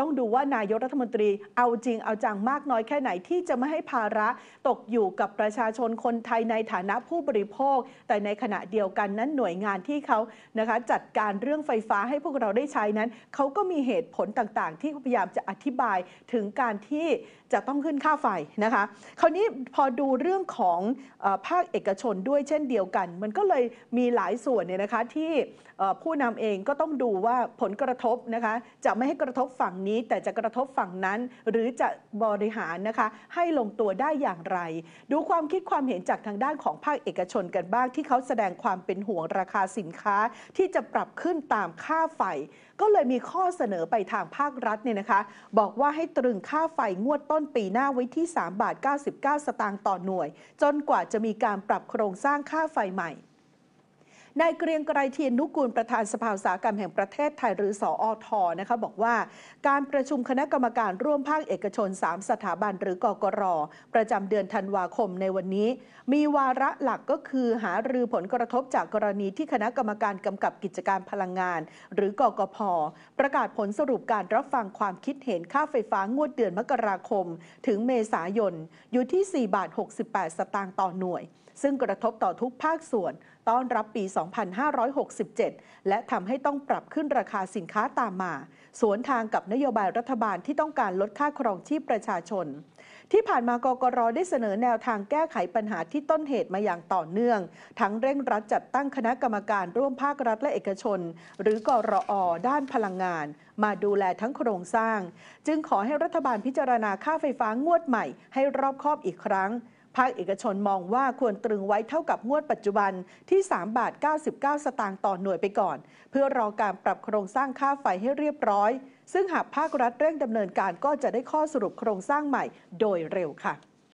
ต้องดูว่านายกรัฐมนตรีเอาจริงเอาจังมากน้อยแค่ไหนที่จะไม่ให้ภาระตกอยู่กับประชาชนคนไทยในฐานะผู้บริโภค แต่ในขณะเดียวกันนั้นหน่วยงานที่เขานะคะจัดการเรื่องไฟฟ้าให้พวกเราได้ใช้นั้นเขาก็มีเหตุผลต่างๆ ที่พยายามจะอธิบายถึงการที่จะต้องขึ้นค่าไฟนะคะ คราวนี้พอดูเรื่องของอภาคเอกชนด้วยเช่นเดียวกัน มันก็เลยมีหลายส่วนเนี่ยนะคะที่ผู้นำเองก็ต้องดูว่าผลกระทบนะคะจะไม่ให้กระทบฝั่งนี้ี้แต่จะกระทบฝั่งนั้นหรือจะบริหารนะคะให้ลงตัวได้อย่างไร ดูความคิดความเห็นจากทางด้านของภาคเอกชนกันบ้างที่เขาแสดงความเป็นห่วงราคาสินค้า ที่จะปรับขึ้นตามค่าไฟ ก็เลยมีข้อเสนอไปทางภาครัฐเนี่ยนะคะ บอกว่าให้ตรึงค่าไฟ งวดต้นปีหน้าไว้ที่ 3 บาท 99 สตางค์ต่อหน่วย จนกว่าจะมีการปรับโครงสร้างค่าไฟใหม่นายเกรียงไกรเทียนนุกูลประธานสภาอุตสาหกรรมแห่งประเทศไทยหรือสออทนะคะบอกว่า การประชุมคณะกรรมการร่วมภาคเอกชน 3 สถาบันหรือกกรประจำเดือนธันวาคมในวันนี้ มีวาระหลักก็คือหารือผลกระทบจากกรณีที่คณะกรรมการกำกับกิจการพลังงานหรือกกพประกาศผลสรุปการรับฟังความคิดเห็นค่าไฟฟ้างวดเดือนมกราคม ถึงเมษายนอยู่ที่4บาท68 สตางค์ต่อหน่วย ซึ่งกระทบต่อทุกภาคส่วนต้อนรับปี 2567 และทำให้ต้องปรับขึ้นราคาสินค้าตามมา สวนทางกับนโยบายรัฐบาลที่ต้องการลดค่าครองชีพประชาชน ที่ผ่านมากกรได้เสนอแนวทางแก้ไขปัญหาที่ต้นเหตุมาอย่างต่อเนื่อง ทั้งเร่งรัดจัดตั้งคณะกรรมการร่วมภาครัฐและเอกชน หรือกรออด้านพลังงาน มาดูแลทั้งโครงสร้าง จึงขอให้รัฐบาลพิจารณาค่าไฟฟ้างวดใหม่ให้รอบคอบอีกครั้งภาคเอกชนมองว่าควรตรึงไว้เท่ากับงวดปัจจุบันที่3บาท99 สตางค์ต่อหน่วยไปก่อน เพื่อรอการปรับโครงสร้างค่าไฟให้เรียบร้อย ซึ่งหากภาครัฐเร่งดำเนินการก็จะได้ข้อสรุปโครงสร้างใหม่โดยเร็วค่ะ